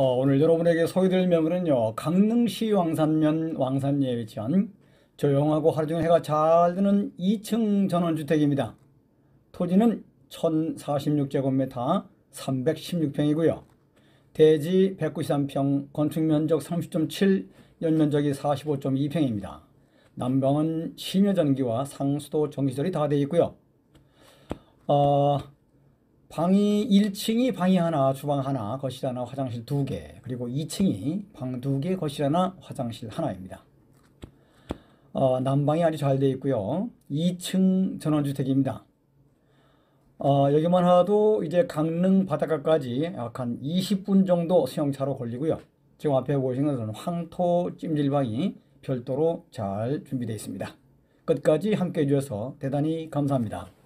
어, 오늘 여러분에게 소개드릴 명은요 강릉시 왕산면 왕산리에 위치한 조용하고 하루 종일 해가 잘 드는 2층 전원주택입니다. 토지는 1046제곱미터 316평이고요. 대지 193평, 건축면적 30.7, 연면적이 45.2평입니다. 난방은 심야전기와 상수도 전기절이 다 되어 있고요. 어, 방이 1층이 방이 하나, 주방 하나, 거실 하나, 화장실 두 개, 그리고 2층이 방 두 개, 거실 하나, 화장실 하나입니다. 어, 난방이 아주 잘 되어 있고요. 2층 전원주택입니다. 어, 여기만 하도 이제 강릉 바닷가까지 약 한 20분 정도 수영차로 걸리고요. 지금 앞에 보시는 것은 황토 찜질방이 별도로 잘 준비되어 있습니다. 끝까지 함께 해주셔서 대단히 감사합니다.